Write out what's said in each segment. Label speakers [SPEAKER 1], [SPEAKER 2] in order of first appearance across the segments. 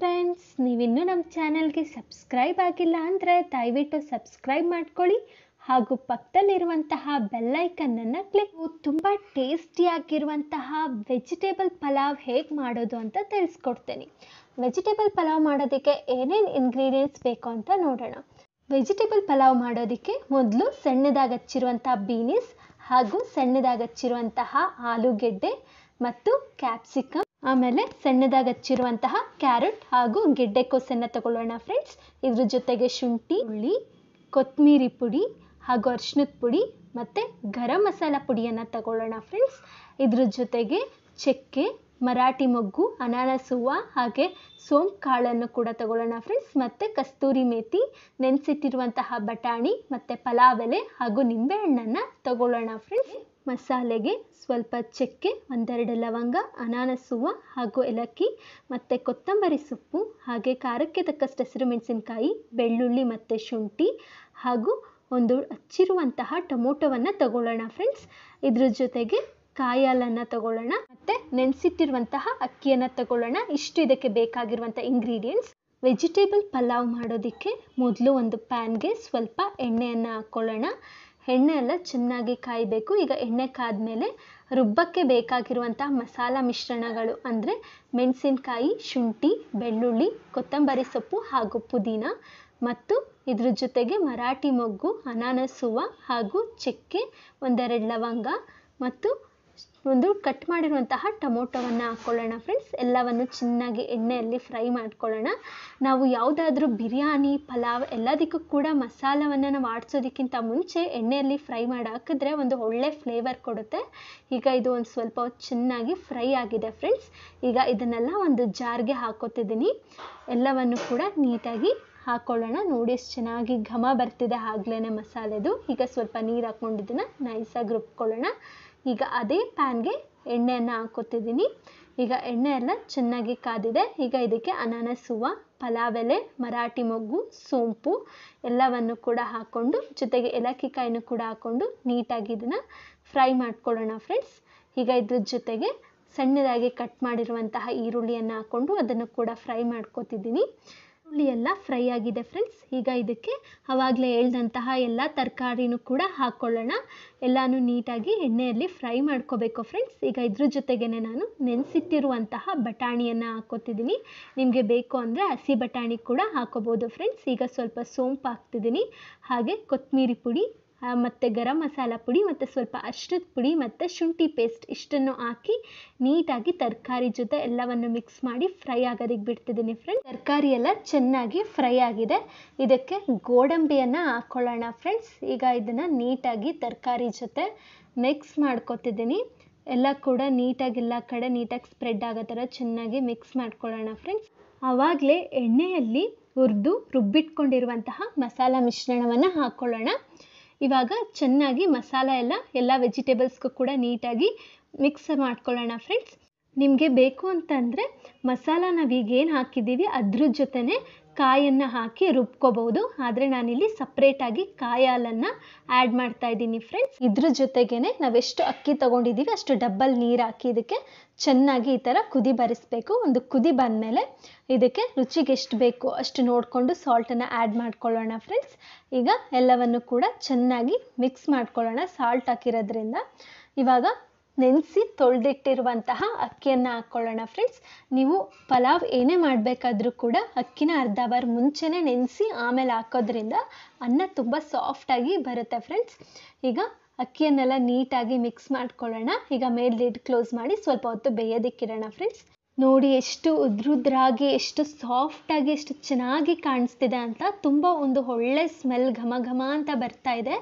[SPEAKER 1] friends ನೀವಿನ್ನೂ ನಮ್ಮ ಚಾನೆಲ್ಗೆ ಸಬ್ಸ್ಕ್ರೈಬ್ ಆಗಿಲ್ಲ ಅಂದರೆ ದಯವಿಟ್ಟು ಸಬ್ಸ್ಕ್ರೈಬ್ ಮಾಡ್ಕೊಳ್ಳಿ ಹಾಗೂ ಪಕ್ಕದಲ್ಲಿರುವಂತಹ ಬೆಲ್ಲೈಕನ್ನನ್ನು ಕ್ಲಿಕ್ ತುಂಬ ಟೇಸ್ಟಿಯಾಗಿರುವಂತಹ ವೆಜಿಟೇಬಲ್ ಪಲಾವ್ ಹೇಗೆ ಮಾಡೋದು ಅಂತ ತಿಳಿಸ್ಕೊಡ್ತೇನೆ ವೆಜಿಟೇಬಲ್ ಪಲಾವ್ ಮಾಡೋದಕ್ಕೆ ಏನೇನು ಇಂಗ್ರೀಡಿಯೆಂಟ್ಸ್ ಬೇಕು ಅಂತ ನೋಡೋಣ ವೆಜಿಟೇಬಲ್ ಪಲಾವ್ ಮಾಡೋದಕ್ಕೆ ಮೊದಲು ಸಣ್ಣದಾಗಿ ಹಚ್ಚಿರುವಂತಹ ಬೀನೀಸ್ ಹಾಗೂ ಸಣ್ಣದಾಗಿ ಹಚ್ಚಿರುವಂತಹ ಆಲೂಗೆಡ್ಡೆ ಮತ್ತು ಕ್ಯಾಪ್ಸಿಕಮ್ ಆಮೇಲೆ ಸಣ್ಣದಾಗಿ ಹಚ್ಚಿರುವಂತಹ ಕ್ಯಾರೆಟ್ ಹಾಗೂ ಗೆಡ್ಡೆ ಕೋಸನ್ನ ತಗೊಳ್ಳೋಣ ಫ್ರೆಂಡ್ಸ್ ಇದ್ರ ಜೊತೆಗೆ ಶುಂಠಿ ಹುಳಿ ಕೊತ್ಮೀರಿ ಪುಡಿ ಹಾಗೂ ಅರ್ಶಿನದ ಪುಡಿ ಮತ್ತು ಗರಂ ಮಸಾಲ ಪುಡಿಯನ್ನು ತಗೊಳ್ಳೋಣ ಫ್ರೆಂಡ್ಸ್ ಇದ್ರ ಜೊತೆಗೆ ಚಕ್ಕೆ ಮರಾಠಿ ಮೊಗ್ಗು ಅನಾನಸ್ ಹಾಗೆ ಸೋಂಪ್ ಕಾಳನ್ನು ಕೂಡ ತಗೊಳ್ಳೋಣ ಫ್ರೆಂಡ್ಸ್ ಮತ್ತು ಕಸ್ತೂರಿ ಮೇತಿ ನೆನೆಸಿಟ್ಟಿರುವಂತಹ ಬಟಾಣಿ ಮತ್ತು ಪಲಾವ್ ಎಲೆ ಹಾಗೂ ನಿಂಬೆಹಣ್ಣನ್ನು ತಗೊಳ್ಳೋಣ ಫ್ರೆಂಡ್ಸ್ ಮಸಾಲೆಗೆ ಸ್ವಲ್ಪ ಚಕ್ಕೆ ಒಂದೆರಡು ಲವಂಗ ಅನಾನಸುವ ಹಾಗೂ ಏಲಕ್ಕಿ ಮತ್ತು ಕೊತ್ತಂಬರಿ ಸೊಪ್ಪು ಹಾಗೆ ಖಾರಕ್ಕೆ ತಕ್ಕಷ್ಟು ಹಸಿರು ಮೆಣಸಿನ್ಕಾಯಿ ಬೆಳ್ಳುಳ್ಳಿ ಮತ್ತು ಶುಂಠಿ ಹಾಗೂ ಒಂದು ಹಚ್ಚಿರುವಂತಹ ಟೊಮೊಟೊವನ್ನು ತಗೊಳ್ಳೋಣ ಫ್ರೆಂಡ್ಸ್ ಇದ್ರ ಜೊತೆಗೆ ಕಾಯಾಲನ್ನು ತಗೊಳ್ಳೋಣ ಮತ್ತು ನೆನೆಸಿಟ್ಟಿರುವಂತಹ ಅಕ್ಕಿಯನ್ನು ತಗೊಳ್ಳೋಣ ಇಷ್ಟು ಇದಕ್ಕೆ ಬೇಕಾಗಿರುವಂಥ ಇಂಗ್ರೀಡಿಯೆಂಟ್ಸ್ ವೆಜಿಟೇಬಲ್ ಪಲಾವ್ ಮಾಡೋದಕ್ಕೆ ಮೊದಲು ಒಂದು ಪ್ಯಾನ್ಗೆ ಸ್ವಲ್ಪ ಎಣ್ಣೆಯನ್ನು ಹಾಕ್ಕೊಳ್ಳೋಣ ಎಣ್ಣೆ ಎಲ್ಲ ಚೆನ್ನಾಗಿ ಕಾಯಬೇಕು ಈಗ ಎಣ್ಣೆ ಕಾದ ಮೇಲೆ ರುಬ್ಬಕ್ಕೆ ಬೇಕಾಗಿರುವಂತಹ ಮಸಾಲ ಮಿಶ್ರಣಗಳು ಅಂದರೆ ಮೆಣಸಿನಕಾಯಿ ಶುಂಠಿ ಬೆಳ್ಳುಳ್ಳಿ ಕೊತ್ತಂಬರಿ ಸೊಪ್ಪು ಹಾಗೂ ಪುದೀನ ಮತ್ತು ಇದ್ರ ಜೊತೆಗೆ ಮರಾಠಿ ಮೊಗ್ಗು ಅನಾನಸುವ ಹಾಗೂ ಚಕ್ಕೆ ಒಂದೆರಡು ಲವಂಗ ಮತ್ತು ಒಂದು ಕಟ್ ಮಾಡಿರುವಂತಹ ಟೊಮೊಟೊವನ್ನು ಹಾಕ್ಕೊಳ್ಳೋಣ ಫ್ರೆಂಡ್ಸ್ ಎಲ್ಲವನ್ನು ಚೆನ್ನಾಗಿ ಎಣ್ಣೆಯಲ್ಲಿ ಫ್ರೈ ಮಾಡ್ಕೊಳ್ಳೋಣ ನಾವು ಯಾವುದಾದ್ರೂ ಬಿರಿಯಾನಿ ಪಲಾವ್ ಎಲ್ಲದಕ್ಕೂ ಕೂಡ ಮಸಾಲವನ್ನು ನಾವು ಆಡ್ಸೋದಕ್ಕಿಂತ ಮುಂಚೆ ಎಣ್ಣೆಯಲ್ಲಿ ಫ್ರೈ ಮಾಡಿ ಹಾಕಿದ್ರೆ ಒಂದು ಒಳ್ಳೆ ಫ್ಲೇವರ್ ಕೊಡುತ್ತೆ ಈಗ ಇದು ಒಂದು ಸ್ವಲ್ಪ ಚೆನ್ನಾಗಿ ಫ್ರೈ ಆಗಿದೆ ಫ್ರೆಂಡ್ಸ್ ಈಗ ಇದನ್ನೆಲ್ಲ ಒಂದು ಜಾರ್ಗೆ ಹಾಕೋತಿದ್ದೀನಿ ಎಲ್ಲವನ್ನು ಕೂಡ ನೀಟಾಗಿ ಹಾಕ್ಕೊಳ್ಳೋಣ ನೋಡಿ ಎಷ್ಟು ಚೆನ್ನಾಗಿ ಘಮ ಬರ್ತಿದೆ ಆಗ್ಲೇ ಮಸಾಲೆದು ಈಗ ಸ್ವಲ್ಪ ನೀರು ಹಾಕ್ಕೊಂಡಿದ್ದನ್ನು ನೈಸಾಗಿ ರುಬ್ಕೊಳ್ಳೋಣ ಈಗ ಅದೇ ಪ್ಯಾನ್ಗೆ ಎಣ್ಣೆಯನ್ನು ಹಾಕೋತಿದ್ದೀನಿ ಈಗ ಎಣ್ಣೆ ಎಲ್ಲ ಚೆನ್ನಾಗಿ ಕಾದಿದೆ ಈಗ ಇದಕ್ಕೆ ಅನಾನಸುವ ಪಲಾವ್ ಪಲಾವೆಲೆ ಮರಾಠಿ ಮೊಗ್ಗು ಸೋಂಪು ಎಲ್ಲವನ್ನು ಕೂಡ ಹಾಕ್ಕೊಂಡು ಜೊತೆಗೆ ಏಲಕ್ಕಿ ಕಾಯಿನೂ ಕೂಡ ಹಾಕ್ಕೊಂಡು ನೀಟಾಗಿ ಇದನ್ನು ಫ್ರೈ ಮಾಡ್ಕೊಳ್ಳೋಣ ಫ್ರೆಂಡ್ಸ್ ಈಗ ಇದ್ರ ಜೊತೆಗೆ ಸಣ್ಣದಾಗಿ ಕಟ್ ಮಾಡಿರುವಂತಹ ಈರುಳ್ಳಿಯನ್ನು ಹಾಕ್ಕೊಂಡು ಅದನ್ನು ಕೂಡ ಫ್ರೈ ಮಾಡ್ಕೋತಿದ್ದೀನಿ ಈರುಳ್ಳಿ ಎಲ್ಲ ಫ್ರೈ ಆಗಿದೆ ಫ್ರೆಂಡ್ಸ್ ಈಗ ಇದಕ್ಕೆ ಆವಾಗಲೇ ಹೇಳ್ದಂತಹ ಎಲ್ಲ ತರಕಾರಿನೂ ಕೂಡ ಹಾಕ್ಕೊಳ್ಳೋಣ ಎಲ್ಲನೂ ನೀಟಾಗಿ ಎಣ್ಣೆಯಲ್ಲಿ ಫ್ರೈ ಮಾಡ್ಕೋಬೇಕು ಫ್ರೆಂಡ್ಸ್ ಈಗ ಇದ್ರ ಜೊತೆಗೇ ನಾನು ನೆನೆಸಿಟ್ಟಿರುವಂತಹ ಬಟಾಣಿಯನ್ನು ಹಾಕೋತಿದ್ದೀನಿ ನಿಮಗೆ ಬೇಕು ಅಂದರೆ ಹಸಿ ಬಟಾಣಿ ಕೂಡ ಹಾಕೋಬೋದು ಫ್ರೆಂಡ್ಸ್ ಈಗ ಸ್ವಲ್ಪ ಸೋಂಪು ಹಾಕ್ತಿದ್ದೀನಿ ಹಾಗೆ ಕೊತ್ತಂಬರಿ ಪುಡಿ ಮತ್ತು ಗರಂ ಮಸಾಲ ಪುಡಿ ಮತ್ತು ಸ್ವಲ್ಪ ಅಷ್ಟದ ಪುಡಿ ಮತ್ತು ಶುಂಠಿ ಪೇಸ್ಟ್ ಇಷ್ಟನ್ನು ಹಾಕಿ ನೀಟಾಗಿ ತರಕಾರಿ ಜೊತೆ ಎಲ್ಲವನ್ನು ಮಿಕ್ಸ್ ಮಾಡಿ ಫ್ರೈ ಆಗೋದಕ್ಕೆ ಬಿಡ್ತಿದ್ದೀನಿ ಫ್ರೆಂಡ್ಸ್ ತರಕಾರಿ ಎಲ್ಲ ಚೆನ್ನಾಗಿ ಫ್ರೈ ಆಗಿದೆ ಇದಕ್ಕೆ ಗೋಡಂಬಿಯನ್ನು ಹಾಕ್ಕೊಳ್ಳೋಣ ಫ್ರೆಂಡ್ಸ್ ಈಗ ಇದನ್ನು ನೀಟಾಗಿ ತರಕಾರಿ ಜೊತೆ ಮಿಕ್ಸ್ ಮಾಡ್ಕೋತಿದ್ದೀನಿ ಎಲ್ಲ ಕೂಡ ನೀಟಾಗಿ ಎಲ್ಲ ಕಡೆ ನೀಟಾಗಿ ಸ್ಪ್ರೆಡ್ ಆಗೋ ಥರ ಚೆನ್ನಾಗಿ ಮಿಕ್ಸ್ ಮಾಡ್ಕೊಳ್ಳೋಣ ಫ್ರೆಂಡ್ಸ್ ಆವಾಗಲೇ ಎಣ್ಣೆಯಲ್ಲಿ ಹುರಿದು ರುಬ್ಬಿಟ್ಕೊಂಡಿರುವಂತಹ ಮಸಾಲ ಮಿಶ್ರಣವನ್ನು ಹಾಕ್ಕೊಳ್ಳೋಣ ಇವಾಗ ಚೆನ್ನಾಗಿ ಮಸಾಲೆ ಎಲ್ಲ ಎಲ್ಲ ವೆಜಿಟೇಬಲ್ಸ್ಗೂ ಕೂಡ ನೀಟಾಗಿ ಮಿಕ್ಸ್ ಮಾಡ್ಕೊಳ್ಳೋಣ ಫ್ರೆಂಡ್ಸ್ ನಿಮಗೆ ಬೇಕು ಅಂತಂದರೆ ಮಸಾಲ ನಾವೀಗೇನು ಏನು ಹಾಕಿದ್ದೀವಿ ಅದ್ರ ಜೊತೆನೆ ಕಾಯನ್ನು ಹಾಕಿ ರುಬ್ಕೋಬೋದು ಆದರೆ ನಾನಿಲ್ಲಿ ಸಪ್ರೇಟಾಗಿ ಕಾಯಿ ಹಾಲನ್ನು ಆ್ಯಡ್ ಮಾಡ್ತಾ ಇದ್ದೀನಿ ಫ್ರೆಂಡ್ಸ್ ಇದ್ರ ಜೊತೆಗೇ ನಾವೆಷ್ಟು ಅಕ್ಕಿ ತೊಗೊಂಡಿದ್ದೀವಿ ಅಷ್ಟು ಡಬ್ಬಲ್ ನೀರು ಹಾಕಿ ಇದಕ್ಕೆ ಚೆನ್ನಾಗಿ ಈ ಥರ ಕುದಿ ಬರಿಸಬೇಕು ಒಂದು ಕುದಿ ಬಂದಮೇಲೆ ಇದಕ್ಕೆ ರುಚಿಗೆ ಎಷ್ಟು ಬೇಕು ಅಷ್ಟು ನೋಡಿಕೊಂಡು ಸಾಲ್ಟನ್ನು ಆ್ಯಡ್ ಮಾಡ್ಕೊಳ್ಳೋಣ ಫ್ರೆಂಡ್ಸ್ ಈಗ ಎಲ್ಲವನ್ನು ಕೂಡ ಚೆನ್ನಾಗಿ ಮಿಕ್ಸ್ ಮಾಡ್ಕೊಳ್ಳೋಣ ಸಾಲ್ಟ್ ಹಾಕಿರೋದ್ರಿಂದ ಇವಾಗ ನೆನೆಸಿ ತೊಳೆದಿಟ್ಟಿರುವಂತಹ ಅಕ್ಕಿಯನ್ನು ಹಾಕ್ಕೊಳ್ಳೋಣ ಫ್ರೆಂಡ್ಸ್ ನೀವು ಪಲಾವ್ ಏನೇ ಮಾಡಬೇಕಾದ್ರೂ ಕೂಡ ಅಕ್ಕಿನ ಅರ್ಧ ಅವರ್ ಮುಂಚೆನೇ ನೆನೆಸಿ ಆಮೇಲೆ ಹಾಕೋದ್ರಿಂದ ಅನ್ನ ತುಂಬ ಸಾಫ್ಟಾಗಿ ಬರುತ್ತೆ ಫ್ರೆಂಡ್ಸ್ ಈಗ ಅಕ್ಕಿಯನ್ನೆಲ್ಲ ನೀಟಾಗಿ ಮಿಕ್ಸ್ ಮಾಡ್ಕೊಳ್ಳೋಣ ಈಗ ಮೇಲೆ ಲಿಡ್ ಕ್ಲೋಸ್ ಮಾಡಿ ಸ್ವಲ್ಪ ಹೊತ್ತು ಬೇಯೋದಿಕ್ಕಿರೋಣ ಫ್ರೆಂಡ್ಸ್ ನೋಡಿ ಎಷ್ಟು ಉದ್ರುದ್ರಾಗಿ ಎಷ್ಟು ಸಾಫ್ಟಾಗಿ ಎಷ್ಟು ಚೆನ್ನಾಗಿ ಕಾಣಿಸ್ತಿದೆ ಅಂತ ತುಂಬ ಒಂದು ಒಳ್ಳೆ ಸ್ಮೆಲ್ ಘಮ ಘಮ ಅಂತ ಬರ್ತಾ ಇದೆ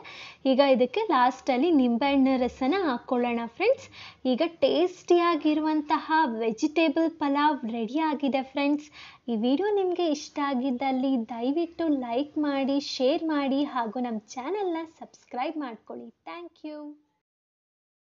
[SPEAKER 1] ಈಗ ಇದಕ್ಕೆ ಲಾಸ್ಟಲ್ಲಿ ನಿಂಬೆಹಣ್ಣು ರಸನ ಹಾಕ್ಕೊಳ್ಳೋಣ ಫ್ರೆಂಡ್ಸ್ ಈಗ ಟೇಸ್ಟಿಯಾಗಿರುವಂತಹ ವೆಜಿಟೇಬಲ್ ಪಲಾವ್ ರೆಡಿ ಆಗಿದೆ ಫ್ರೆಂಡ್ಸ್ ಈ ವಿಡಿಯೋ ನಿಮಗೆ ಇಷ್ಟ ಆಗಿದ್ದಲ್ಲಿ ದಯವಿಟ್ಟು ಲೈಕ್ ಮಾಡಿ ಶೇರ್ ಮಾಡಿ ಹಾಗೂ ನಮ್ಮ ಚಾನೆಲ್ನ ಸಬ್ಸ್ಕ್ರೈಬ್ ಮಾಡ್ಕೊಳ್ಳಿ ಥ್ಯಾಂಕ್ ಯು